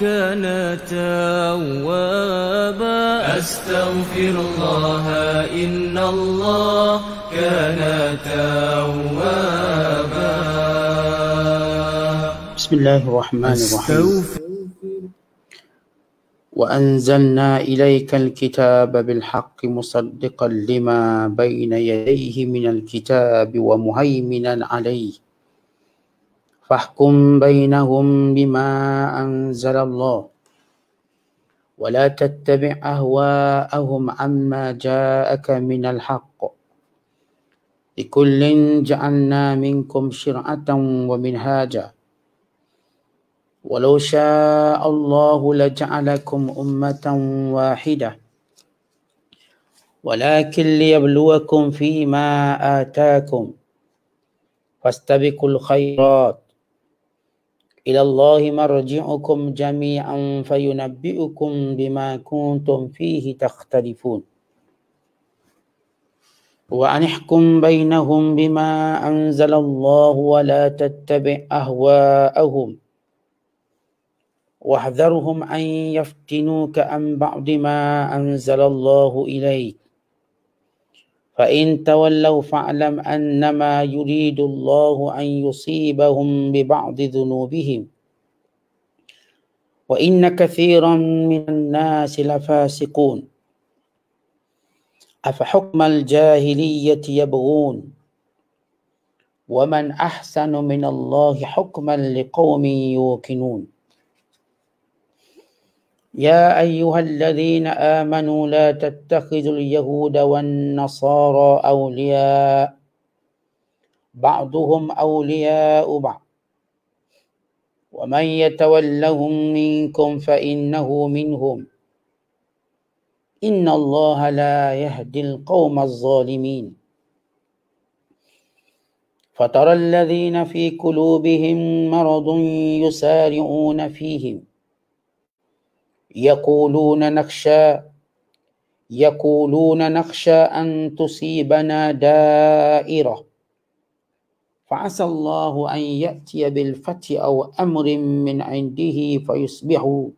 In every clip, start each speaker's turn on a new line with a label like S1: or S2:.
S1: كان توابا أستغفر الله إن الله كان توابا
S2: بسم الله الرحمن الرحيم وأنزلنا إليك الكتاب بالحق مصدقا لما بين يديه من الكتاب ومهيمنا عليه فاحكم بينهم بما أنزل الله ولا تتبع أهواءهم عما جاءك من الحق لكل جعلنا منكم شرعة ومنهاجا ولو شاء الله لجعلكم أمة واحدة ولكن ليبلوكم فيما آتاكم فاستبقوا الخيرات إلى الله مرجعكم جميعا فينبئكم بما كنتم فيه تختلفون وأن احكم بينهم بما أنزل الله ولا تتبع أهواءهم واحذرهم أن يفتنوك عن بعض ما أنزل الله إليك فإن تولوا فاعلم أنما يريد الله أن يصيبهم ببعض ذنوبهم وإن كثيرا من الناس لفاسقون أفحكم الجاهلية يبغون ومن أحسن من الله حكما لقوم يوقنون يا أيها الذين آمنوا لا تتخذوا اليهود والنصارى أولياء بعضهم أولياء بعض ومن يتولهم منكم فإنه منهم إن الله لا يهدي القوم الظالمين فترى الذين في قلوبهم مرض يسارعون فيهم يقولون نخشى يقولون نخشى أن تصيبنا دائرة فعسى الله أن يأتي بالفتح أو أمر من عنده فيصبحوا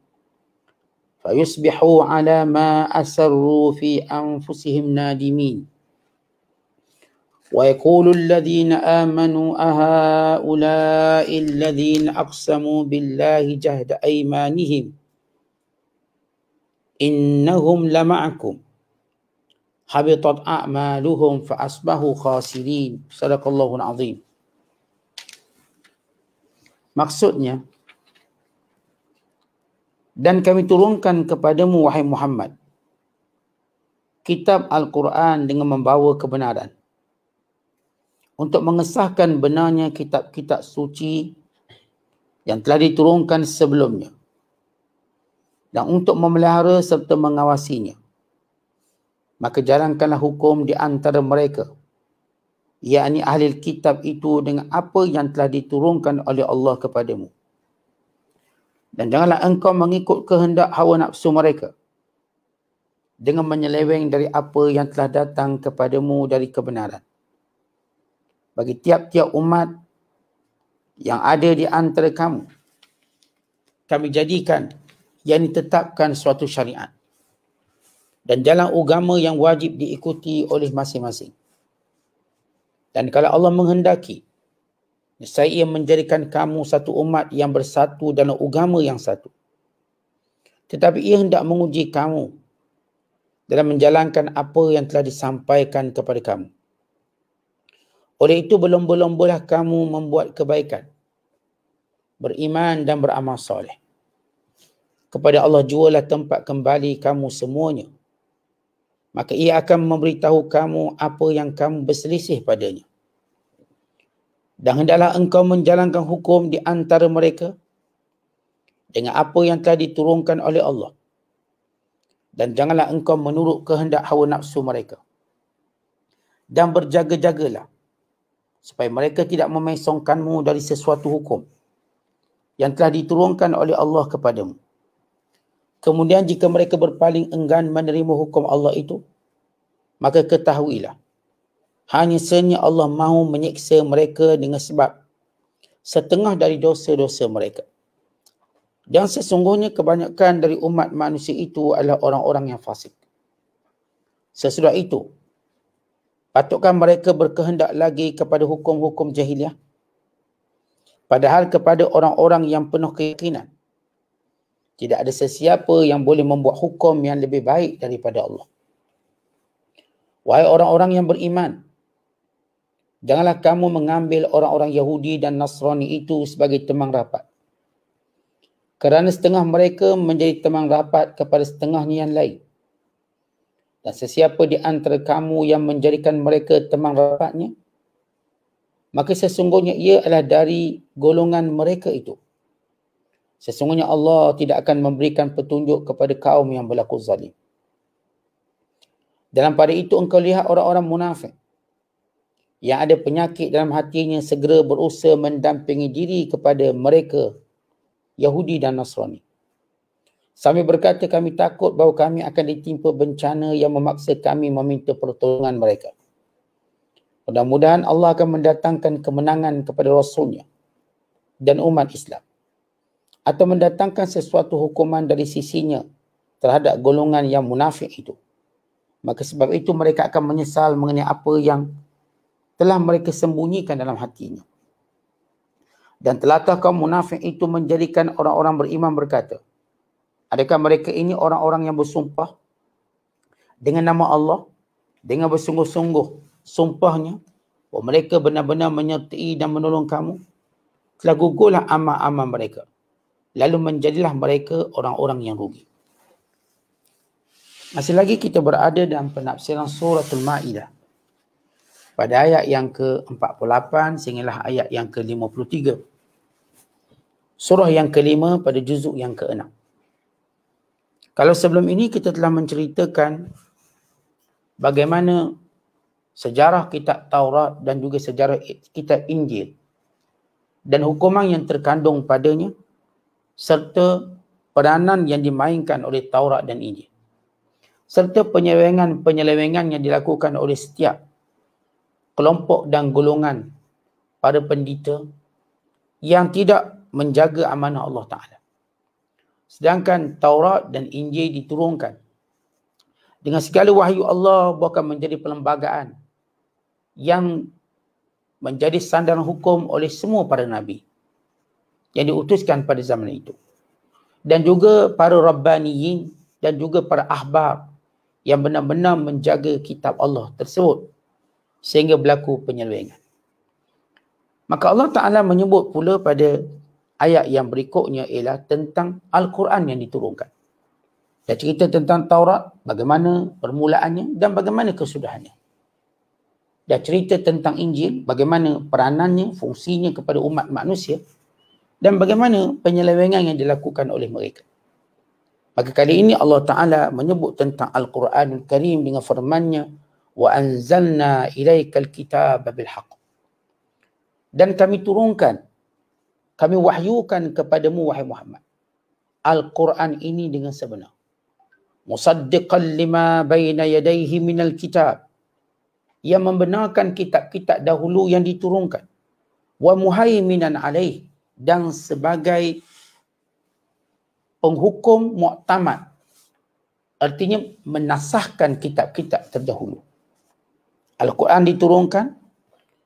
S2: فيصبحوا على ما أسروا في أنفسهم نادمين ويقول الذين آمنوا أهؤلاء الذين أقسموا بالله جهد أيمانهم ۖ innahum lama'akum habitat a'maluhum fa asbahu khasirin sadaqallahu azim maksudnya dan kami turunkan kepadamu wahai Muhammad kitab al-Quran dengan membawa kebenaran untuk mengesahkan benarnya kitab-kitab suci yang telah diturunkan sebelumnya dan untuk memelihara serta mengawasinya. Maka jalankanlah hukum di antara mereka. Ia ni ahli kitab itu dengan apa yang telah diturunkan oleh Allah kepadamu. Dan janganlah engkau mengikut kehendak hawa nafsu mereka. Dengan menyeleweng dari apa yang telah datang kepadamu dari kebenaran. Bagi tiap-tiap umat yang ada di antara kamu. Kami jadikan yang ditetapkan suatu syariat dan jalan agama yang wajib diikuti oleh masing-masing. Dan kalau Allah menghendaki, saya ia menjadikan kamu satu umat yang bersatu dalam agama yang satu. Tetapi ia hendak menguji kamu dalam menjalankan apa yang telah disampaikan kepada kamu. Oleh itu, belum-belum boleh kamu membuat kebaikan, beriman dan beramal soleh kepada Allah jualah tempat kembali kamu semuanya. Maka ia akan memberitahu kamu apa yang kamu berselisih padanya. Dan hendaklah engkau menjalankan hukum di antara mereka dengan apa yang telah diturunkan oleh Allah. Dan janganlah engkau menurut kehendak hawa nafsu mereka. Dan berjaga-jagalah supaya mereka tidak memesongkanmu dari sesuatu hukum yang telah diturunkan oleh Allah kepadamu. Kemudian jika mereka berpaling enggan menerima hukum Allah itu, maka ketahuilah. Hanya senya Allah mahu menyiksa mereka dengan sebab setengah dari dosa-dosa mereka. Dan sesungguhnya kebanyakan dari umat manusia itu adalah orang-orang yang fasik. Sesudah itu, patutkan mereka berkehendak lagi kepada hukum-hukum jahiliah. Padahal kepada orang-orang yang penuh keyakinan, tidak ada sesiapa yang boleh membuat hukum yang lebih baik daripada Allah. Wahai orang-orang yang beriman, janganlah kamu mengambil orang-orang Yahudi dan Nasrani itu sebagai temang rapat. Kerana setengah mereka menjadi temang rapat kepada setengahnya yang lain. Dan sesiapa di antara kamu yang menjadikan mereka temang rapatnya, maka sesungguhnya ia adalah dari golongan mereka itu. Sesungguhnya Allah tidak akan memberikan petunjuk kepada kaum yang berlaku zalim. Dalam pada itu engkau lihat orang-orang munafik yang ada penyakit dalam hatinya segera berusaha mendampingi diri kepada mereka Yahudi dan Nasrani. Sambil berkata kami takut bahawa kami akan ditimpa bencana yang memaksa kami meminta pertolongan mereka. Mudah-mudahan Allah akan mendatangkan kemenangan kepada Rasulnya dan umat Islam atau mendatangkan sesuatu hukuman dari sisinya terhadap golongan yang munafik itu. Maka sebab itu mereka akan menyesal mengenai apa yang telah mereka sembunyikan dalam hatinya. Dan telatah kaum munafik itu menjadikan orang-orang beriman berkata, adakah mereka ini orang-orang yang bersumpah dengan nama Allah, dengan bersungguh-sungguh sumpahnya, bahawa oh, mereka benar-benar menyertai dan menolong kamu, telah gugurlah amal-amal mereka lalu menjadilah mereka orang-orang yang rugi. Masih lagi kita berada dalam penafsiran surah Al-Ma'idah. Pada ayat yang ke-48 sehinggalah ayat yang ke-53. Surah yang kelima pada juzuk yang ke-6. Kalau sebelum ini kita telah menceritakan bagaimana sejarah kitab Taurat dan juga sejarah kitab Injil dan hukuman yang terkandung padanya, serta peranan yang dimainkan oleh Taurat dan Injil serta penyelewengan-penyelewengan yang dilakukan oleh setiap kelompok dan golongan para pendeta yang tidak menjaga amanah Allah Ta'ala. Sedangkan Taurat dan Injil diturunkan dengan segala wahyu Allah bukan menjadi perlembagaan yang menjadi sandaran hukum oleh semua para nabi yang diutuskan pada zaman itu. Dan juga para Rabbaniyin dan juga para Ahbar yang benar-benar menjaga kitab Allah tersebut sehingga berlaku penyelewengan. Maka Allah Ta'ala menyebut pula pada ayat yang berikutnya ialah tentang Al-Quran yang diturunkan. Dan cerita tentang Taurat, bagaimana permulaannya dan bagaimana kesudahannya. Dan cerita tentang Injil, bagaimana peranannya, fungsinya kepada umat manusia dan bagaimana penyelewengan yang dilakukan oleh mereka. Maka kali ini Allah Ta'ala menyebut tentang Al-Quranul Karim dengan firmannya wa إِلَيْكَ الْكِتَابَ kitaba dan kami turunkan kami wahyukan kepadamu wahai Muhammad Al-Quran ini dengan sebenar musaddiqan lima baina yadayhi minal kitab yang membenarkan kitab-kitab dahulu yang diturunkan wa muhaiminan dan sebagai penghukum muktamad artinya menasahkan kitab-kitab terdahulu Al-Quran diturunkan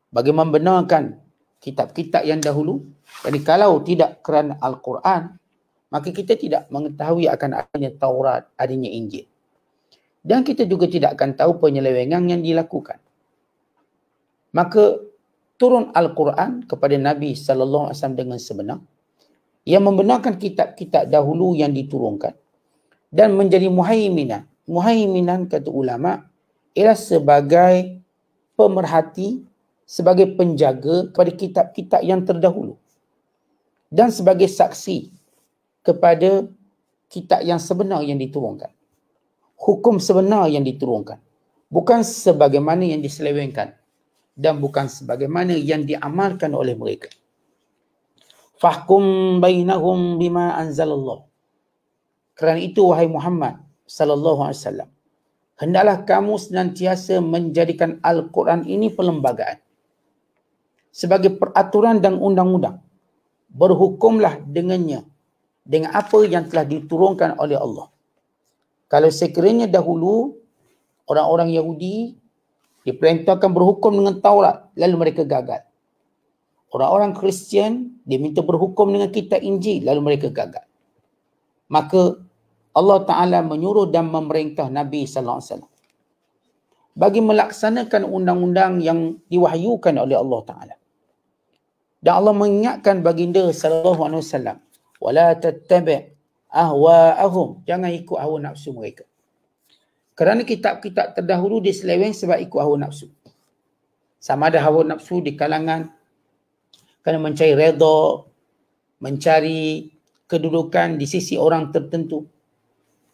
S2: bagi membenarkan kitab-kitab yang dahulu jadi kalau tidak kerana Al-Quran maka kita tidak mengetahui akan adanya Taurat, adanya Injil dan kita juga tidak akan tahu penyelewengan yang dilakukan maka turun Al-Quran kepada Nabi sallallahu alaihi wasallam dengan sebenar yang membenarkan kitab-kitab dahulu yang diturunkan dan menjadi muhaiminan. Muhaiminan kata ulama ialah sebagai pemerhati, sebagai penjaga kepada kitab-kitab yang terdahulu dan sebagai saksi kepada kitab yang sebenar yang diturunkan. Hukum sebenar yang diturunkan. Bukan sebagaimana yang diselewengkan dan bukan sebagaimana yang diamalkan oleh mereka. Fahkum bainahum bima anzalallah. Kerana itu wahai Muhammad sallallahu alaihi wasallam hendaklah kamu senantiasa menjadikan al-Quran ini perlembagaan sebagai peraturan dan undang-undang. Berhukumlah dengannya dengan apa yang telah diturunkan oleh Allah. Kalau sekiranya dahulu orang-orang Yahudi diperintahkan berhukum dengan Taurat lalu mereka gagal. Orang-orang Kristian minta berhukum dengan kitab Injil lalu mereka gagal. Maka Allah Taala menyuruh dan memerintah Nabi sallallahu alaihi wasallam bagi melaksanakan undang-undang yang diwahyukan oleh Allah Taala. Dan Allah mengingatkan baginda sallallahu alaihi wasallam wala tattabi ahwaahum jangan ikut hawa nafsu mereka. Kerana kitab-kitab terdahulu diseleweng sebab ikut hawa nafsu. Sama ada hawa nafsu di kalangan kerana mencari redha, mencari kedudukan di sisi orang tertentu.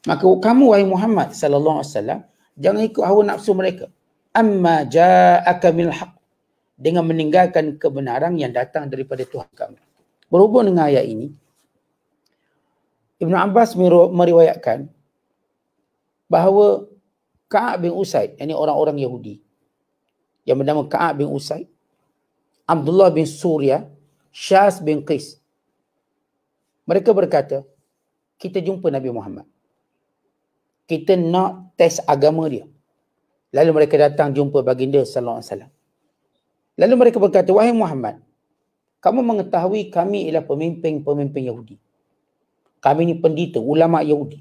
S2: Maka kamu wahai Muhammad sallallahu alaihi wasallam jangan ikut hawa nafsu mereka. Amma ja'aka min haq dengan meninggalkan kebenaran yang datang daripada Tuhan kamu. Berhubung dengan ayat ini, Ibn Abbas meriwayatkan bahawa Ka'ab bin Usaid. Ini yani orang-orang Yahudi. Yang bernama Ka'ab bin Usaid. Abdullah bin Surya. Syaz bin Qis. Mereka berkata, kita jumpa Nabi Muhammad. Kita nak test agama dia. Lalu mereka datang jumpa baginda Sallallahu Alaihi Wasallam. Lalu mereka berkata, Wahai Muhammad, kamu mengetahui kami ialah pemimpin-pemimpin Yahudi. Kami ni pendeta, ulama Yahudi.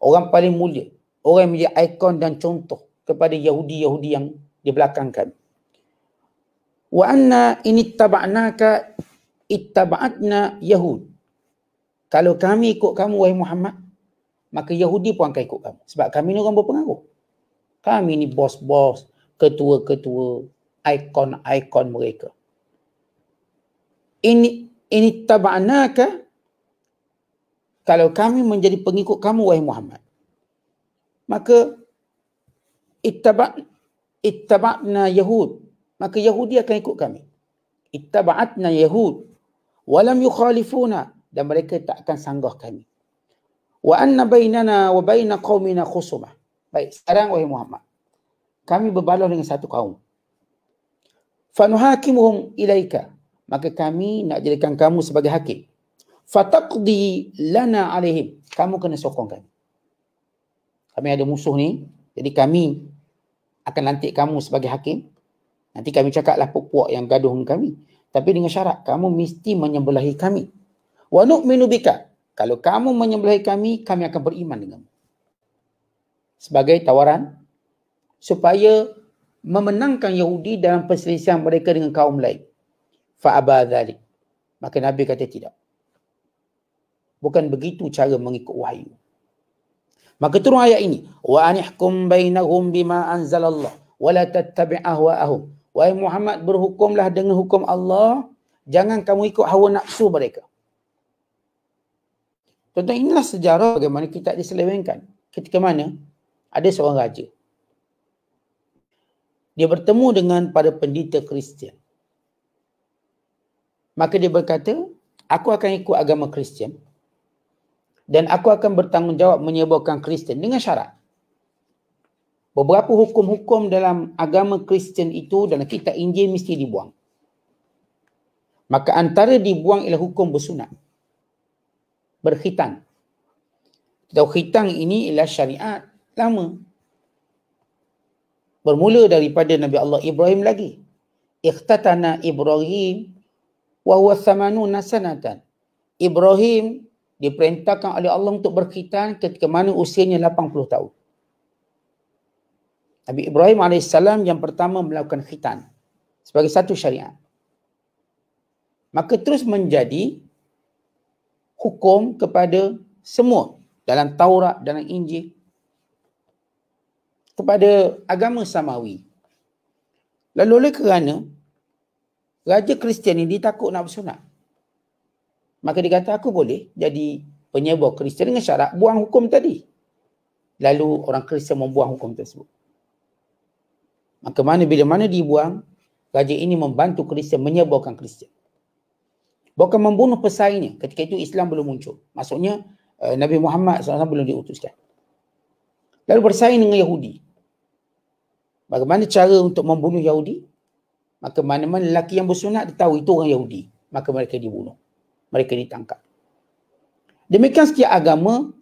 S2: Orang paling mulia orang menjadi ikon dan contoh kepada Yahudi-Yahudi yang di belakang kami. Wa anna ini taba'naka ittaba'atna Yahud. Kalau kami ikut kamu wahai Muhammad, maka Yahudi pun akan ikut kamu. Sebab kami ni orang berpengaruh. Kami ni bos-bos, ketua-ketua, ikon-ikon mereka. Ini ini taba'naka kalau kami menjadi pengikut kamu wahai Muhammad maka ittaba' ittaba'na yahud maka yahudi akan ikut kami ittaba'atna yahud wa lam yukhalifuna dan mereka tak akan sanggah kami wa anna bainana wa baina qaumina khusuma baik sekarang wahai Muhammad kami berbaloi dengan satu kaum fanuhakimuhum ilaika maka kami nak jadikan kamu sebagai hakim fataqdi lana alaihim kamu kena sokong kami kami ada musuh ni jadi kami akan lantik kamu sebagai hakim nanti kami cakaplah puak-puak yang gaduh dengan kami tapi dengan syarat kamu mesti menyembelahi kami wa nu'minu bika kalau kamu menyembelahi kami kami akan beriman dengan kamu sebagai tawaran supaya memenangkan Yahudi dalam perselisihan mereka dengan kaum lain. Fa'aba dhalik. Maka Nabi kata tidak. Bukan begitu cara mengikut wahyu. Maka turun ayat ini. Wa anihkum bainahum bima anzalallah. Wa la tattabi' ahwa'ahum. Wahai Muhammad berhukumlah dengan hukum Allah. Jangan kamu ikut hawa nafsu mereka. tuan inilah sejarah bagaimana kita diselewengkan. Ketika mana ada seorang raja. Dia bertemu dengan para pendeta Kristian. Maka dia berkata, aku akan ikut agama Kristian dan aku akan bertanggungjawab menyebabkan Kristen dengan syarat. Beberapa hukum-hukum dalam agama Kristen itu dalam kita Injil mesti dibuang. Maka antara dibuang ialah hukum bersunat. Berkhitan. Kita khitan ini ialah syariat lama. Bermula daripada Nabi Allah Ibrahim lagi. Ikhtatana Ibrahim wa huwa samanu nasanatan. Ibrahim diperintahkan oleh Allah untuk berkhitan ketika mana usianya 80 tahun. Nabi Ibrahim AS yang pertama melakukan khitan sebagai satu syariat. Maka terus menjadi hukum kepada semua dalam Taurat, dalam Injil. Kepada agama Samawi. Lalu oleh kerana Raja Kristian ini takut nak bersunat maka dia kata aku boleh jadi penyebab Kristian dengan syarat buang hukum tadi. Lalu orang Kristian membuang hukum tersebut. Maka mana bila mana dibuang, raja ini membantu Kristian menyebabkan Kristian. Bukan membunuh pesaingnya. Ketika itu Islam belum muncul. Maksudnya eh, Nabi Muhammad SAW belum diutuskan. Lalu bersaing dengan Yahudi. Bagaimana cara untuk membunuh Yahudi? Maka mana-mana lelaki yang bersunat dia tahu itu orang Yahudi. Maka mereka dibunuh mereka ditangkap. Demikian setiap agama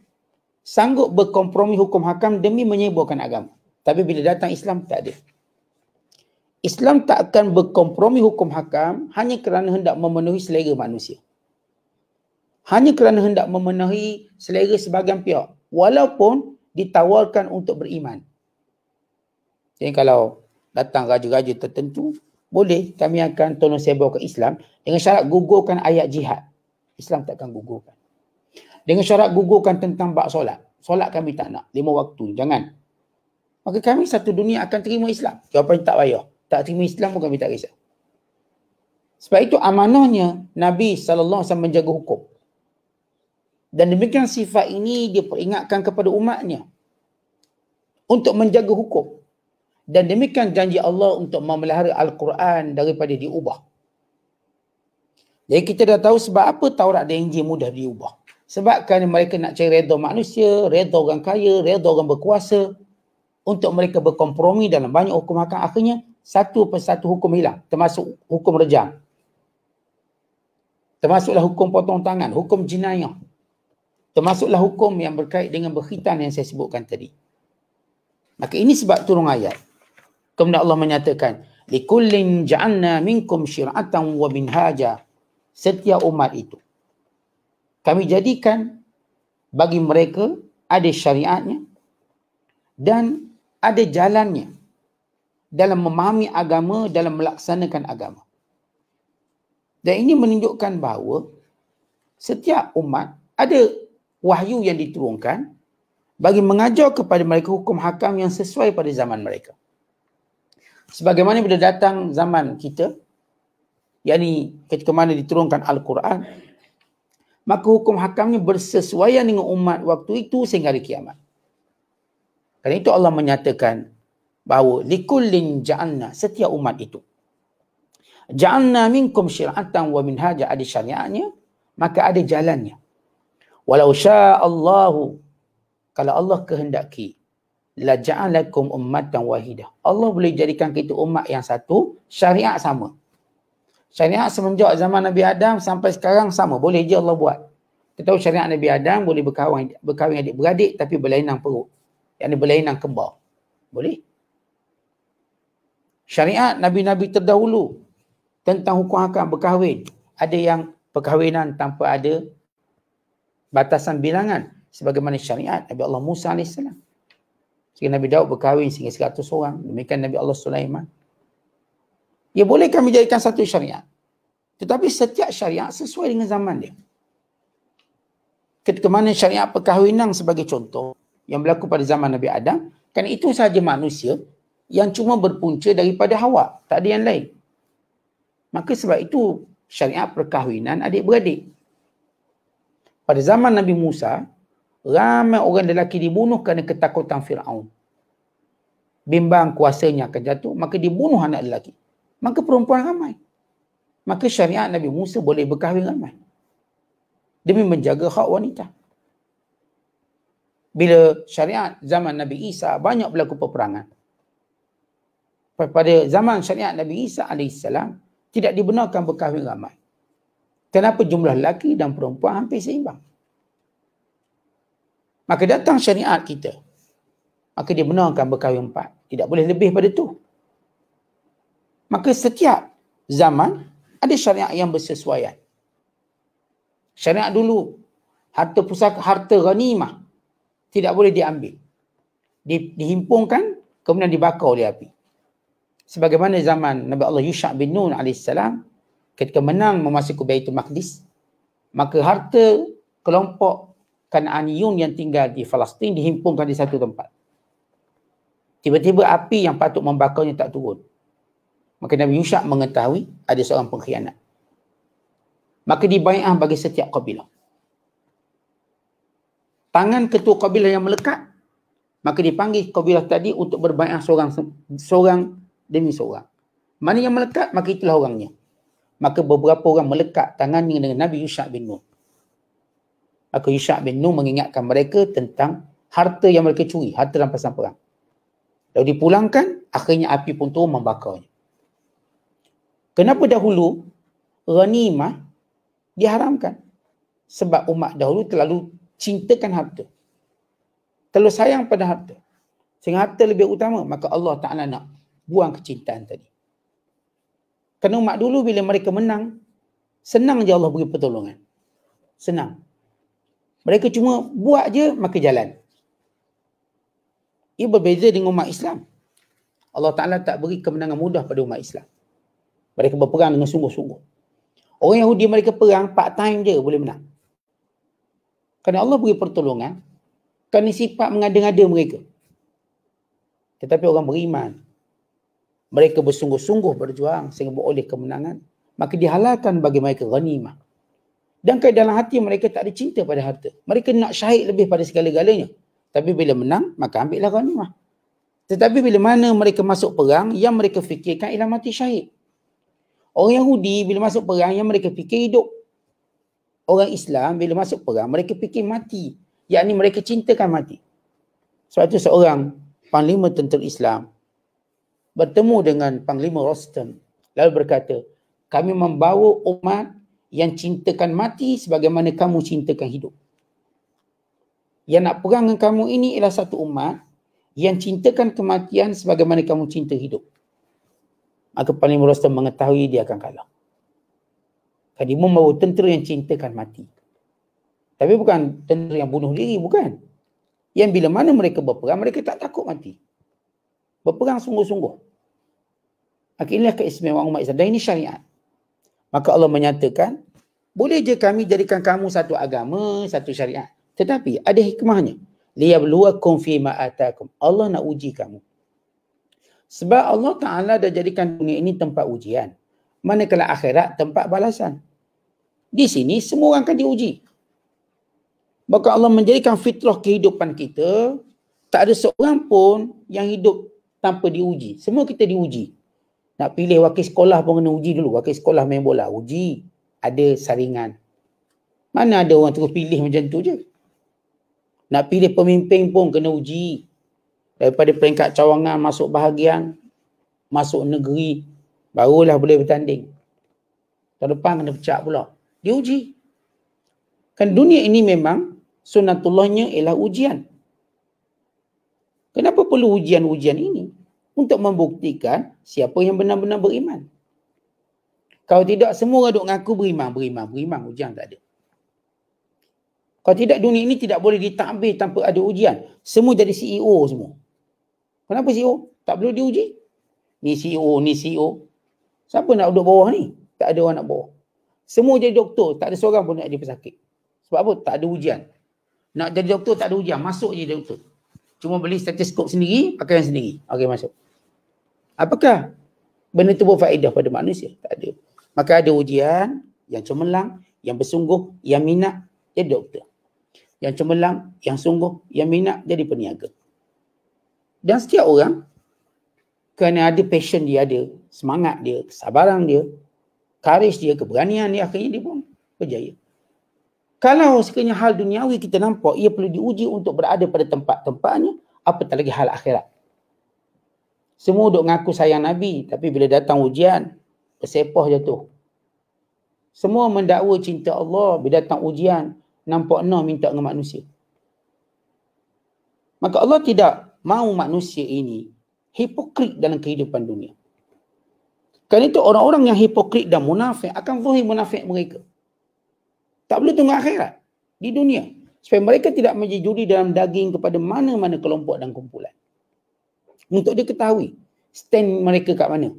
S2: sanggup berkompromi hukum hakam demi menyebabkan agama. Tapi bila datang Islam tak ada. Islam tak akan berkompromi hukum hakam hanya kerana hendak memenuhi selera manusia. Hanya kerana hendak memenuhi selera sebagian pihak walaupun ditawarkan untuk beriman. Jadi kalau datang raja-raja tertentu boleh kami akan tolong sebarkan Islam dengan syarat gugurkan ayat jihad. Islam takkan gugurkan. Dengan syarat gugurkan tentang bak solat. Solat kami tak nak. Lima waktu. Jangan. Maka kami satu dunia akan terima Islam. Jawapan tak payah. Tak terima Islam pun kami tak kisah. Sebab itu amanahnya Nabi SAW menjaga hukum. Dan demikian sifat ini dia peringatkan kepada umatnya. Untuk menjaga hukum. Dan demikian janji Allah untuk memelihara Al-Quran daripada diubah. Jadi kita dah tahu sebab apa Taurat dan Injil mudah diubah. Sebabkan mereka nak cari redha manusia, redha orang kaya, redha orang berkuasa untuk mereka berkompromi dalam banyak hukum akan akhirnya satu persatu hukum hilang termasuk hukum rejam. Termasuklah hukum potong tangan, hukum jinayah, Termasuklah hukum yang berkait dengan berkhitan yang saya sebutkan tadi. Maka ini sebab turun ayat. Kemudian Allah menyatakan, "Likullin ja'alna minkum syir'atan wa minhaja." setiap umat itu. Kami jadikan bagi mereka ada syariatnya dan ada jalannya dalam memahami agama, dalam melaksanakan agama. Dan ini menunjukkan bahawa setiap umat ada wahyu yang diturunkan bagi mengajar kepada mereka hukum hakam yang sesuai pada zaman mereka. Sebagaimana bila datang zaman kita, yakni ketika mana diturunkan Al-Quran, maka hukum hakamnya bersesuaian dengan umat waktu itu sehingga hari kiamat. Karena itu Allah menyatakan bahawa likullin ja'anna setiap umat itu. Ja'anna minkum syir'atan wa minhaja ada syari'atnya, maka ada jalannya. Walau syaa Allahu kalau Allah kehendaki la ja'alakum ummatan wahidah. Allah boleh jadikan kita umat yang satu, syariat sama syariat semenjak zaman Nabi Adam sampai sekarang sama. Boleh je Allah buat. Kita tahu syariat Nabi Adam boleh berkawan berkahwin adik-beradik tapi berlainan perut. Yang ni berlainan kembar. Boleh? Syariat Nabi-Nabi terdahulu tentang hukum akan berkahwin. Ada yang perkahwinan tanpa ada batasan bilangan. Sebagaimana syariat Nabi Allah Musa AS. Sehingga Nabi Daud berkahwin sehingga 100 orang. Demikian Nabi Allah Sulaiman. Ia ya, boleh kami jadikan satu syariat. Tetapi setiap syariat sesuai dengan zaman dia. Ketika mana syariat perkahwinan sebagai contoh yang berlaku pada zaman Nabi Adam, kan itu sahaja manusia yang cuma berpunca daripada hawa. Tak ada yang lain. Maka sebab itu syariat perkahwinan adik-beradik. Pada zaman Nabi Musa, ramai orang lelaki dibunuh kerana ketakutan Fir'aun. Bimbang kuasanya akan jatuh, maka dibunuh anak lelaki maka perempuan ramai. Maka syariat Nabi Musa boleh berkahwin ramai. Demi menjaga hak wanita. Bila syariat zaman Nabi Isa banyak berlaku peperangan. Pada zaman syariat Nabi Isa AS, tidak dibenarkan berkahwin ramai. Kenapa jumlah lelaki dan perempuan hampir seimbang? Maka datang syariat kita. Maka dibenarkan berkahwin empat. Tidak boleh lebih pada tu. Maka setiap zaman ada syariat yang bersesuaian. Syariat dulu harta pusaka harta ghanimah tidak boleh diambil. Di, dihimpungkan kemudian dibakar oleh api. Sebagaimana zaman Nabi Allah Yusha bin Nun AS ketika menang memasuki Baitul Maqdis maka harta kelompok Kanaaniyun yang tinggal di Palestin dihimpungkan di satu tempat. Tiba-tiba api yang patut membakarnya tak turun. Maka Nabi Yusyak mengetahui ada seorang pengkhianat. Maka dibayar bagi setiap kabilah. Tangan ketua kabilah yang melekat, maka dipanggil kabilah tadi untuk berbayar seorang, seorang demi seorang. Mana yang melekat, maka itulah orangnya. Maka beberapa orang melekat tangan dengan Nabi Yusyak bin Nur. Maka Yusyak bin Nur mengingatkan mereka tentang harta yang mereka curi, harta rampasan perang. Lalu dipulangkan, akhirnya api pun turun membakarnya. Kenapa dahulu ghanimah diharamkan? Sebab umat dahulu terlalu cintakan harta. Terlalu sayang pada harta. Sehingga harta lebih utama. Maka Allah Ta'ala nak buang kecintaan tadi. Kerana umat dulu bila mereka menang, senang je Allah beri pertolongan. Senang. Mereka cuma buat je maka jalan. Ia berbeza dengan umat Islam. Allah Ta'ala tak beri kemenangan mudah pada umat Islam. Mereka berperang dengan sungguh-sungguh. Orang Yahudi mereka perang part time je boleh menang. Kerana Allah beri pertolongan. Kerana sifat mengada-ngada mereka. Tetapi orang beriman. Mereka bersungguh-sungguh berjuang sehingga boleh kemenangan. Maka dihalalkan bagi mereka ghanimah. Dan ke dalam hati mereka tak ada cinta pada harta. Mereka nak syahid lebih pada segala-galanya. Tapi bila menang, maka ambillah ghanimah. Tetapi bila mana mereka masuk perang, yang mereka fikirkan ialah mati syahid. Orang Yahudi bila masuk perang yang mereka fikir hidup. Orang Islam bila masuk perang mereka fikir mati. Yang Yakni mereka cintakan mati. Sebab itu seorang panglima tentera Islam bertemu dengan panglima Rostam lalu berkata, kami membawa umat yang cintakan mati sebagaimana kamu cintakan hidup. Yang nak perang dengan kamu ini ialah satu umat yang cintakan kematian sebagaimana kamu cinta hidup maka paling Rustam mengetahui dia akan kalah. Kadimun baru tentera yang cintakan mati. Tapi bukan tentera yang bunuh diri, bukan. Yang bila mana mereka berperang, mereka tak takut mati. Berperang sungguh-sungguh. Akhirnya keistimewaan umat Islam. Dan ini syariat. Maka Allah menyatakan, boleh je kami jadikan kamu satu agama, satu syariat. Tetapi ada hikmahnya. Liyabluwakum fima maatakum. Allah nak uji kamu. Sebab Allah Ta'ala dah jadikan dunia ini tempat ujian. Manakala akhirat tempat balasan. Di sini semua orang akan diuji. Maka Allah menjadikan fitrah kehidupan kita, tak ada seorang pun yang hidup tanpa diuji. Semua kita diuji. Nak pilih wakil sekolah pun kena uji dulu. Wakil sekolah main bola, uji. Ada saringan. Mana ada orang terus pilih macam tu je. Nak pilih pemimpin pun kena uji daripada peringkat cawangan masuk bahagian masuk negeri barulah boleh bertanding tahun depan kena pecah pula diuji kan dunia ini memang sunatullahnya ialah ujian kenapa perlu ujian-ujian ini untuk membuktikan siapa yang benar-benar beriman kalau tidak semua orang duk ngaku beriman beriman beriman ujian tak ada kalau tidak dunia ini tidak boleh ditakbir tanpa ada ujian. Semua jadi CEO semua. Kenapa CEO? Tak perlu diuji. Ni CEO, ni CEO. Siapa nak duduk bawah ni? Tak ada orang nak bawah. Semua jadi doktor, tak ada seorang pun nak jadi pesakit. Sebab apa? Tak ada ujian. Nak jadi doktor tak ada ujian, masuk je doktor. Cuma beli stetoskop sendiri, pakai yang sendiri. Okey masuk. Apakah benda tu berfaedah pada manusia? Tak ada. Maka ada ujian yang cemerlang, yang bersungguh, yang minat jadi doktor. Yang cemerlang, yang sungguh, yang minat jadi peniaga. Dan setiap orang kena ada passion dia ada, semangat dia, kesabaran dia, courage dia, keberanian dia, akhirnya dia pun berjaya. Kalau sekiranya hal duniawi kita nampak ia perlu diuji untuk berada pada tempat-tempatnya, apatah lagi hal akhirat. Semua duk ngaku sayang Nabi, tapi bila datang ujian, bersepoh jatuh. Semua mendakwa cinta Allah, bila datang ujian, nampak no minta dengan manusia. Maka Allah tidak mau manusia ini hipokrit dalam kehidupan dunia. Kerana itu orang-orang yang hipokrit dan munafik akan zuhir munafik mereka. Tak boleh tunggu akhirat di dunia. Supaya mereka tidak menjadi juri dalam daging kepada mana-mana kelompok dan kumpulan. Untuk diketahui stand mereka kat mana.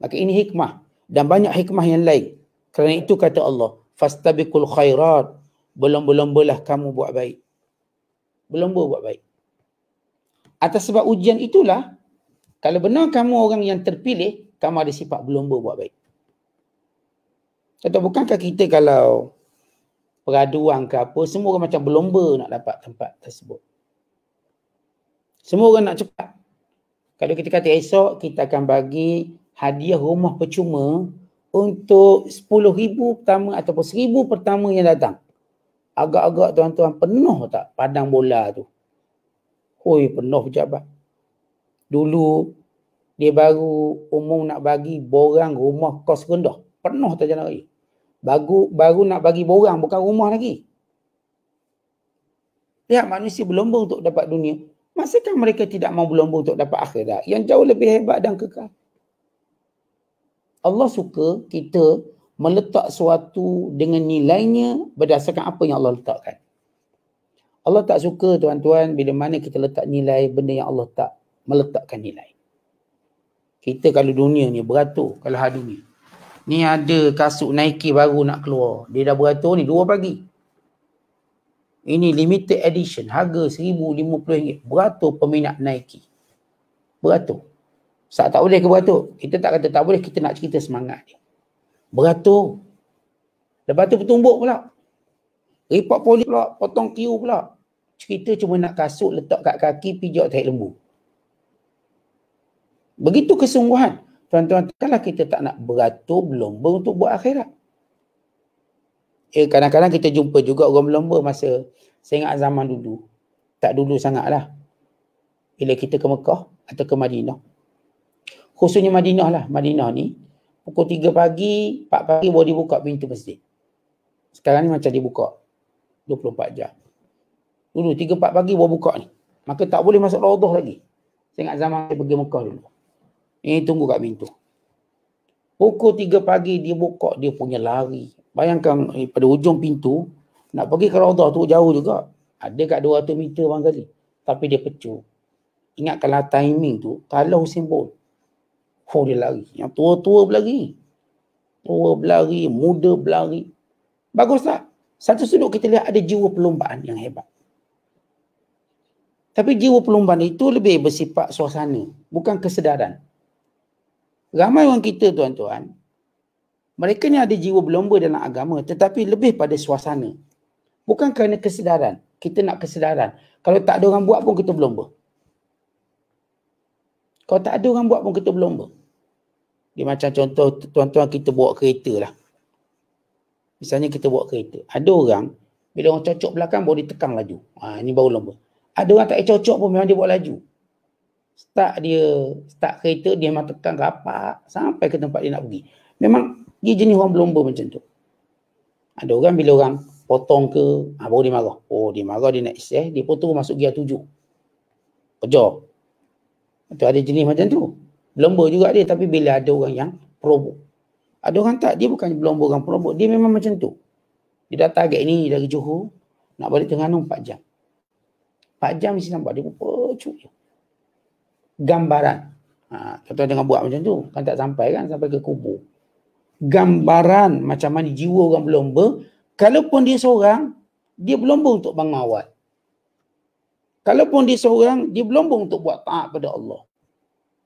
S2: Maka ini hikmah dan banyak hikmah yang lain. Kerana itu kata Allah, fastabiqul khairat, belum-belum belah kamu buat baik. Belum buat baik. Atas sebab ujian itulah, kalau benar kamu orang yang terpilih, kamu ada sifat gelomba buat baik. Atau bukankah kita kalau peraduan ke apa, semua orang macam berlomba nak dapat tempat tersebut. Semua orang nak cepat. Kalau kita kata esok, kita akan bagi hadiah rumah percuma untuk sepuluh ribu pertama ataupun 1000 pertama yang datang. Agak-agak tuan-tuan penuh tak padang bola tu. Hui penuh pejabat. Dulu dia baru umum nak bagi borang rumah kos rendah. Penuh tak jalan Baru, baru nak bagi borang bukan rumah lagi. Lihat ya, manusia berlomba untuk dapat dunia. Masakah mereka tidak mau berlomba untuk dapat akhirat yang jauh lebih hebat dan kekal? Allah suka kita meletak suatu dengan nilainya berdasarkan apa yang Allah letakkan. Allah tak suka tuan-tuan bila mana kita letak nilai benda yang Allah tak meletakkan nilai. Kita kalau dunia ni beratur kalau hari ni. Ni ada kasut Nike baru nak keluar. Dia dah beratur ni dua pagi. Ini limited edition. Harga RM1,050. Beratur peminat Nike. Beratur. Saat tak boleh ke beratur? Kita tak kata tak boleh. Kita nak cerita semangat dia. Beratur. Lepas tu bertumbuk pula. Report polis pula, potong kiu pula. Kita cuma nak kasut, letak kat kaki, pijak tahi lembu. Begitu kesungguhan. Tuan-tuan, kalau kita tak nak beratur, belum untuk buat akhirat. Eh, kadang-kadang kita jumpa juga orang berlomba masa saya ingat zaman dulu. Tak dulu sangatlah. Bila kita ke Mekah atau ke Madinah. Khususnya Madinah lah. Madinah ni, pukul 3 pagi, 4 pagi boleh dibuka pintu masjid. Sekarang ni macam dibuka. 24 jam. Dulu 3 4 pagi baru buka ni. Maka tak boleh masuk raudhah lagi. Saya ingat zaman saya pergi Mekah dulu. Ini tunggu kat pintu. Pukul 3 pagi dia buka dia punya lari. Bayangkan eh, pada hujung pintu nak pergi ke raudhah tu jauh juga. Ada kat 200 meter bang kali. Tapi dia pecu. kalau timing tu kalau Hussein bol. Oh dia lari. Yang tua-tua berlari. Tua berlari, muda berlari. Bagus tak? satu sudut kita lihat ada jiwa perlombaan yang hebat. Tapi jiwa perlombaan itu lebih bersifat suasana, bukan kesedaran. Ramai orang kita tuan-tuan, mereka ni ada jiwa berlomba dalam agama tetapi lebih pada suasana. Bukan kerana kesedaran. Kita nak kesedaran. Kalau tak ada orang buat pun kita berlomba. Kalau tak ada orang buat pun kita berlomba. Dia macam contoh tuan-tuan kita bawa kereta lah. Misalnya kita buat kereta. Ada orang, bila orang cocok belakang, baru ditekang laju. Ha, ini baru lomba. Ada orang tak payah cocok pun, memang dia buat laju. Start dia, start kereta, dia memang tekan rapat sampai ke tempat dia nak pergi. Memang dia jenis orang berlomba macam tu. Ada orang bila orang potong ke, ha, baru dia marah. Oh, dia marah, dia nak eh dia potong masuk gear tujuh. Pejar. Itu ada jenis macam tu. Berlomba juga dia, tapi bila ada orang yang provoke. Ada orang tak, dia bukan belum orang perobot. Dia memang macam tu. Dia dah target ni dari Johor, nak balik Terengganu 4 jam. 4 jam mesti nampak dia pucuk je. Gambaran. Ha, tuan-tuan tengah buat macam tu. Kan tak sampai kan, sampai ke kubur. Gambaran macam mana jiwa orang berlomba. Kalaupun dia seorang, dia berlomba untuk bangun awal. Kalaupun dia seorang, dia berlomba untuk buat taat pada Allah.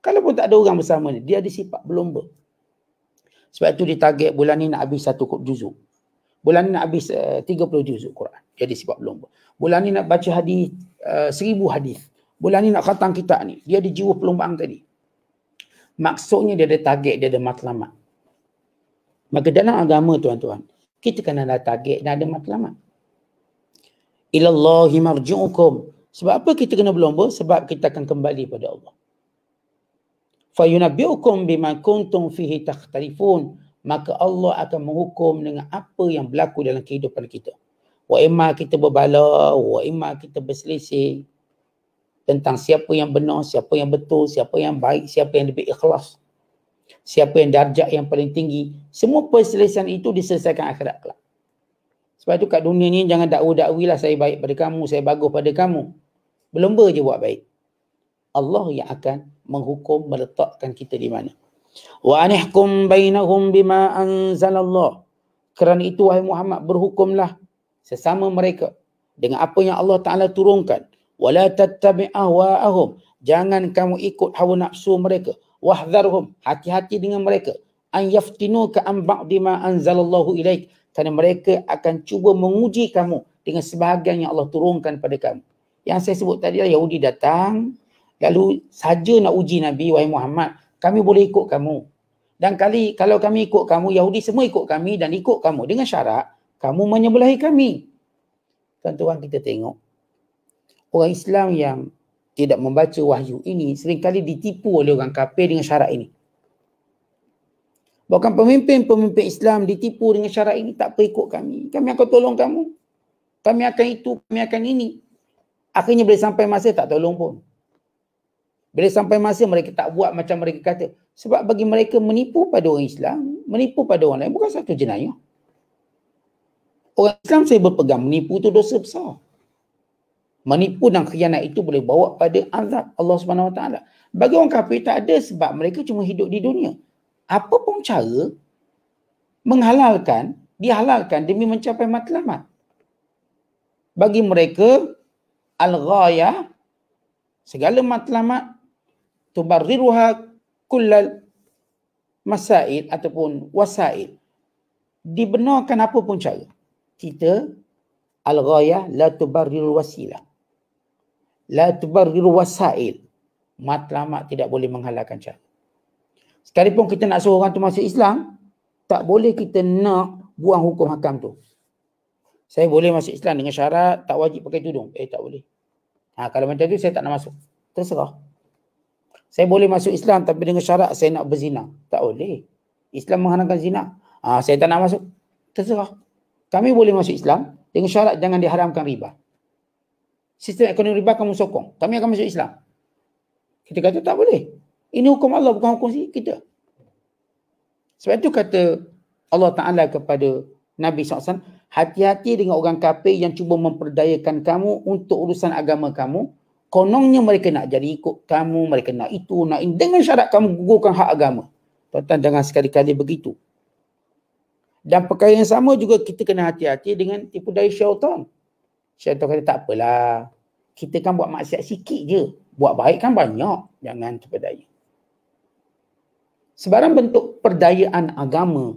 S2: Kalaupun tak ada orang bersama ni, dia ada sifat berlomba. Sebab itu ditarget bulan ni nak habis satu juzuk. Bulan ni nak habis eh, uh, 30 juzuk Quran. Jadi sebab belum. Bulan ni nak baca hadis eh, seribu uh, hadis. Bulan ni nak khatam kita ni. Dia ada jiwa pelumbang tadi. Maksudnya dia ada target, dia ada matlamat. Maka dalam agama tuan-tuan, kita kena ada target dan ada matlamat. Ilallahi marji'ukum. Sebab apa kita kena berlomba? Sebab kita akan kembali pada Allah fayunabbiukum bima kuntum fihi takhtalifun maka Allah akan menghukum dengan apa yang berlaku dalam kehidupan kita wa imma kita berbala wa imma kita berselisih tentang siapa yang benar siapa yang betul siapa yang baik siapa yang lebih ikhlas siapa yang darjah yang paling tinggi semua perselisihan itu diselesaikan akhirat kelak sebab itu kat dunia ni jangan dakwa-dakwilah saya baik pada kamu saya bagus pada kamu berlomba je buat baik Allah yang akan menghukum meletakkan kita di mana wa anihkum bainahum bima anzalallah kerana itu wahai Muhammad berhukumlah sesama mereka dengan apa yang Allah Taala turunkan wala tattabi ahwaahum jangan kamu ikut hawa nafsu mereka wahdharhum hati-hati dengan mereka an yaftinu ka an ba'di ma anzalallahu ilaik kerana mereka akan cuba menguji kamu dengan sebahagian yang Allah turunkan pada kamu yang saya sebut tadi adalah Yahudi datang lalu saja nak uji Nabi wahai Muhammad, kami boleh ikut kamu. Dan kali kalau kami ikut kamu, Yahudi semua ikut kami dan ikut kamu dengan syarat kamu menyembelih kami. Tuan-tuan kita tengok. Orang Islam yang tidak membaca wahyu ini seringkali ditipu oleh orang kafir dengan syarat ini. Bahkan pemimpin-pemimpin Islam ditipu dengan syarat ini tak perlu ikut kami. Kami akan tolong kamu. Kami akan itu, kami akan ini. Akhirnya boleh sampai masa tak tolong pun. Bila sampai masa mereka tak buat macam mereka kata. Sebab bagi mereka menipu pada orang Islam, menipu pada orang lain bukan satu jenayah. Orang Islam saya berpegang menipu itu dosa besar. Menipu dan khianat itu boleh bawa pada azab Allah Subhanahu Wa Bagi orang kafir tak ada sebab mereka cuma hidup di dunia. Apa pun cara menghalalkan, dihalalkan demi mencapai matlamat. Bagi mereka al-ghaya segala matlamat tubarriruha kullal masail ataupun wasail dibenarkan apa pun cara kita al-ghayah la tubarriru wasilah la tubarriru wasail matlamat tidak boleh menghalalkan cara sekalipun kita nak suruh orang tu masuk Islam tak boleh kita nak buang hukum hakam tu saya boleh masuk Islam dengan syarat tak wajib pakai tudung eh tak boleh ha, kalau macam tu saya tak nak masuk terserah saya boleh masuk Islam tapi dengan syarat saya nak berzina. Tak boleh. Islam mengharamkan zina. Ha, saya tak nak masuk. Terserah. Kami boleh masuk Islam dengan syarat jangan diharamkan riba. Sistem ekonomi riba kamu sokong. Kami akan masuk Islam. Kita kata tak boleh. Ini hukum Allah bukan hukum si kita. Sebab itu kata Allah Ta'ala kepada Nabi SAW, hati-hati dengan orang kafir yang cuba memperdayakan kamu untuk urusan agama kamu Kononnya mereka nak jadi ikut kamu, mereka nak itu, nak ini. Dengan syarat kamu gugurkan hak agama. Tuan-tuan jangan sekali-kali begitu. Dan perkara yang sama juga kita kena hati-hati dengan tipu daya syaitan. Syaitan kata tak apalah. Kita kan buat maksiat sikit je. Buat baik kan banyak. Jangan tipu daya. Sebarang bentuk perdayaan agama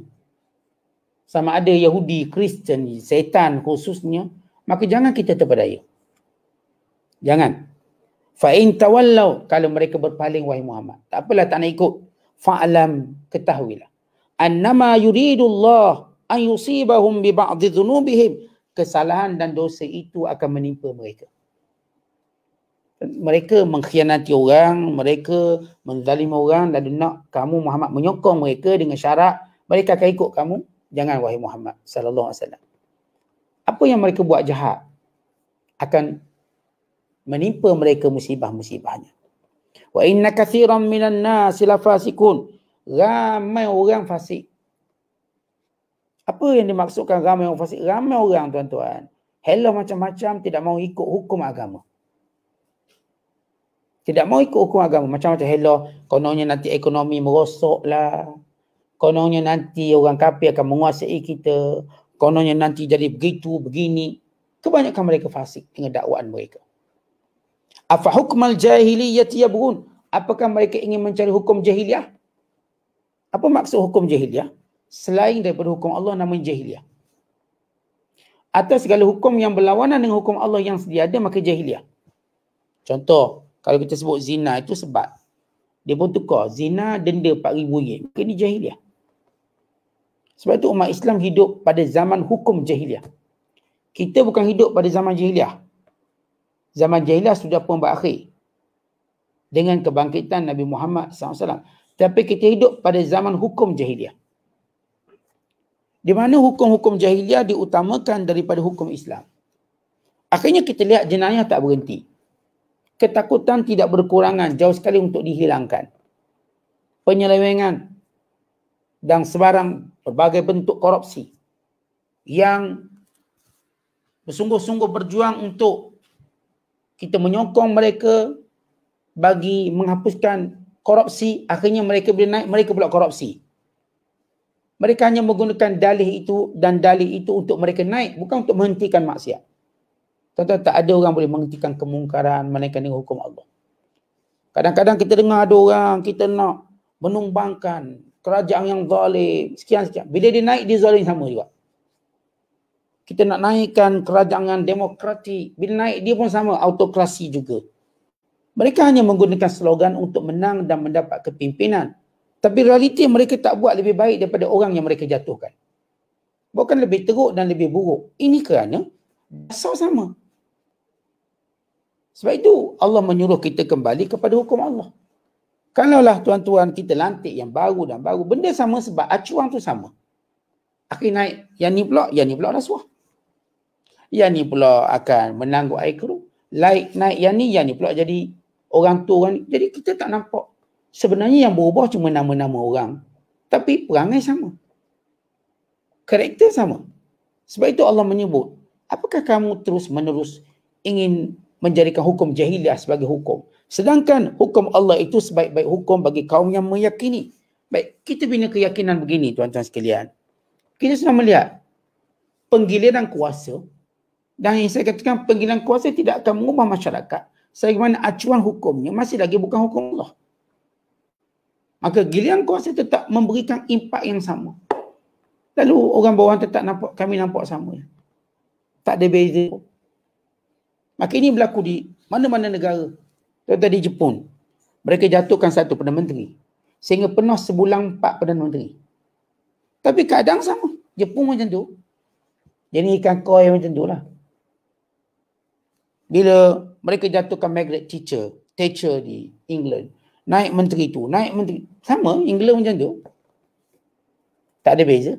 S2: sama ada Yahudi, Kristen, setan khususnya, maka jangan kita terpedaya. Jangan. Fa in tawallau kalau mereka berpaling wahai Muhammad. Tak apalah tak nak ikut. Fa alam ketahuilah. Annama yuridu Allah an yusibahum bi ba'd Kesalahan dan dosa itu akan menimpa mereka. Mereka mengkhianati orang, mereka menzalimi orang dan nak kamu Muhammad menyokong mereka dengan syarat mereka akan ikut kamu. Jangan wahai Muhammad sallallahu alaihi wasallam. Apa yang mereka buat jahat akan menimpa mereka musibah-musibahnya. Wa inna kathiran minan nasi lafasikun. Ramai orang fasik. Apa yang dimaksudkan ramai orang fasik? Ramai orang tuan-tuan. Hello macam-macam tidak mau ikut hukum agama. Tidak mau ikut hukum agama. Macam-macam hello. Kononnya nanti ekonomi merosok lah. Kononnya nanti orang kapi akan menguasai kita. Kononnya nanti jadi begitu, begini. Kebanyakan mereka fasik dengan dakwaan mereka. Apa afahukmal jahiliyati yabghun apakah mereka ingin mencari hukum jahiliyah apa maksud hukum jahiliyah selain daripada hukum Allah namun jahiliyah atau segala hukum yang berlawanan dengan hukum Allah yang sedia ada maka jahiliyah contoh kalau kita sebut zina itu sebab dia pun tukar zina denda 4000 ringgit maka ini jahiliyah sebab itu umat Islam hidup pada zaman hukum jahiliyah kita bukan hidup pada zaman jahiliyah Zaman jahiliah sudah pun berakhir. Dengan kebangkitan Nabi Muhammad SAW. Tapi kita hidup pada zaman hukum jahiliah. Di mana hukum-hukum jahiliah diutamakan daripada hukum Islam. Akhirnya kita lihat jenayah tak berhenti. Ketakutan tidak berkurangan jauh sekali untuk dihilangkan. Penyelewengan dan sebarang berbagai bentuk korupsi yang bersungguh-sungguh berjuang untuk kita menyokong mereka bagi menghapuskan korupsi akhirnya mereka boleh naik mereka pula korupsi mereka hanya menggunakan dalih itu dan dalih itu untuk mereka naik bukan untuk menghentikan maksiat tuan tak ada orang boleh menghentikan kemungkaran menaikkan dengan hukum Allah kadang-kadang kita dengar ada orang kita nak menumbangkan kerajaan yang zalim sekian-sekian bila dia naik dia zalim sama juga kita nak naikkan kerajaan demokrati. Bila naik dia pun sama, autokrasi juga. Mereka hanya menggunakan slogan untuk menang dan mendapat kepimpinan. Tapi realiti mereka tak buat lebih baik daripada orang yang mereka jatuhkan. Bukan lebih teruk dan lebih buruk. Ini kerana dasar sama. Sebab itu Allah menyuruh kita kembali kepada hukum Allah. Kalaulah tuan-tuan kita lantik yang baru dan baru, benda sama sebab acuan tu sama. Akhir naik yang ni pula, yang ni pula rasuah yang ni pula akan menangguk air keruh, Laik naik yang ni, yang ni pula jadi orang tu orang ni. Jadi kita tak nampak. Sebenarnya yang berubah cuma nama-nama orang. Tapi perangai sama. Karakter sama. Sebab itu Allah menyebut, apakah kamu terus menerus ingin menjadikan hukum jahiliah sebagai hukum? Sedangkan hukum Allah itu sebaik-baik hukum bagi kaum yang meyakini. Baik, kita bina keyakinan begini tuan-tuan sekalian. Kita sudah melihat penggiliran kuasa dan yang saya katakan panggilan kuasa tidak akan mengubah masyarakat sebagaimana acuan hukumnya masih lagi bukan hukum Allah. Maka giliran kuasa tetap memberikan impak yang sama. Lalu orang bawah tetap nampak, kami nampak sama. Tak ada beza. Maka ini berlaku di mana-mana negara. Contoh di Jepun. Mereka jatuhkan satu Perdana Menteri. Sehingga penuh sebulan empat Perdana Menteri. Tapi kadang sama. Jepun macam tu. Jadi ikan koi macam tu lah bila mereka jatuhkan Margaret Teacher, Teacher di England, naik menteri tu, naik menteri, sama England macam tu. Tak ada beza.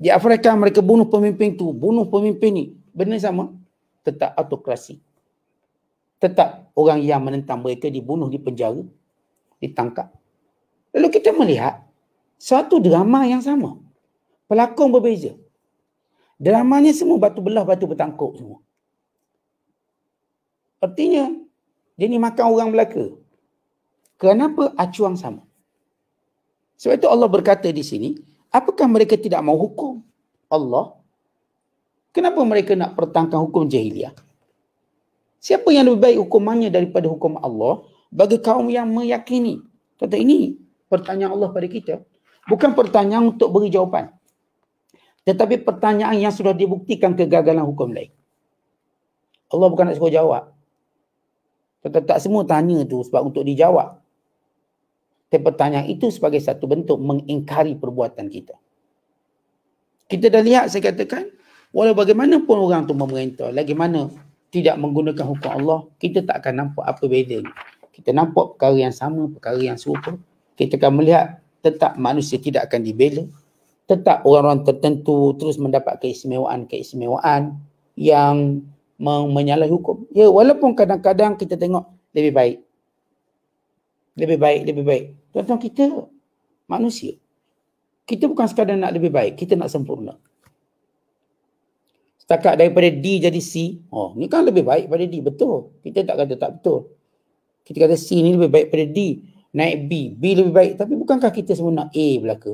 S2: Di Afrika mereka bunuh pemimpin tu, bunuh pemimpin ni, benda sama. Tetap autokrasi. Tetap orang yang menentang mereka dibunuh di penjara, ditangkap. Lalu kita melihat satu drama yang sama. Pelakon berbeza. Dramanya semua batu belah, batu bertangkuk semua. Artinya, dia ni makan orang Melaka. Kenapa acuan sama? Sebab itu Allah berkata di sini, apakah mereka tidak mau hukum Allah? Kenapa mereka nak pertangkan hukum jahiliah? Siapa yang lebih baik hukumannya daripada hukum Allah bagi kaum yang meyakini? Kata ini pertanyaan Allah pada kita. Bukan pertanyaan untuk beri jawapan. Tetapi pertanyaan yang sudah dibuktikan kegagalan hukum lain. Allah bukan nak suruh jawab. Tetapi tak semua tanya tu sebab untuk dijawab. Tapi pertanyaan itu sebagai satu bentuk mengingkari perbuatan kita. Kita dah lihat saya katakan, walau bagaimanapun orang tu memerintah, lagi mana tidak menggunakan hukum Allah, kita tak akan nampak apa bedanya. Kita nampak perkara yang sama, perkara yang serupa. Kita akan melihat tetap manusia tidak akan dibela. Tetap orang-orang tertentu terus mendapat keistimewaan-keistimewaan yang menyalahi hukum. Ya, walaupun kadang-kadang kita tengok lebih baik. Lebih baik, lebih baik. Tuan-tuan kita manusia. Kita bukan sekadar nak lebih baik, kita nak sempurna. Setakat daripada D jadi C, oh, ni kan lebih baik pada D, betul. Kita tak kata tak betul. Kita kata C ni lebih baik pada D. Naik B, B lebih baik. Tapi bukankah kita semua nak A belaka?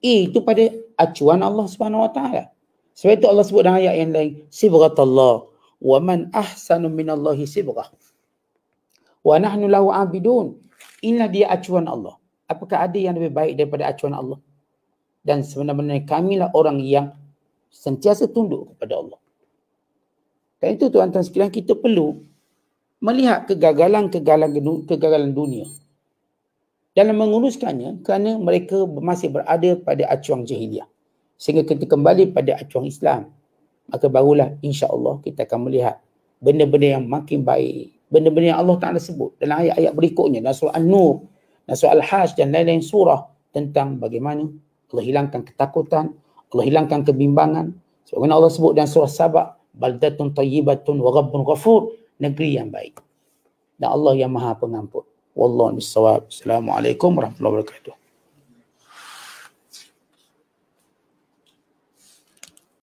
S2: A itu pada acuan Allah Subhanahu Wa Taala. Sebab itu Allah sebut dalam ayat yang lain, sibghat Allah wa man ahsanu min Allah sibghah. Wa nahnu lahu abidun. Inilah dia acuan Allah. Apakah ada yang lebih baik daripada acuan Allah? Dan sebenarnya kami lah orang yang sentiasa tunduk kepada Allah. Dan itu tuan-tuan sekalian kita perlu melihat kegagalan-kegagalan kegagalan dunia dalam menguruskannya kerana mereka masih berada pada acuan jahiliah sehingga kita kembali pada acuan Islam maka barulah insya Allah kita akan melihat benda-benda yang makin baik benda-benda yang Allah Ta'ala sebut dalam ayat-ayat berikutnya dalam surah An-Nur dalam Al-Hajj dan lain-lain surah tentang bagaimana Allah hilangkan ketakutan Allah hilangkan kebimbangan sebagaimana Allah sebut dalam surah Sabak Baldatun tayyibatun wa rabbun ghafur negeri yang baik dan Allah yang maha pengampun Wallahu alaikum warahmatullahi wabarakatuh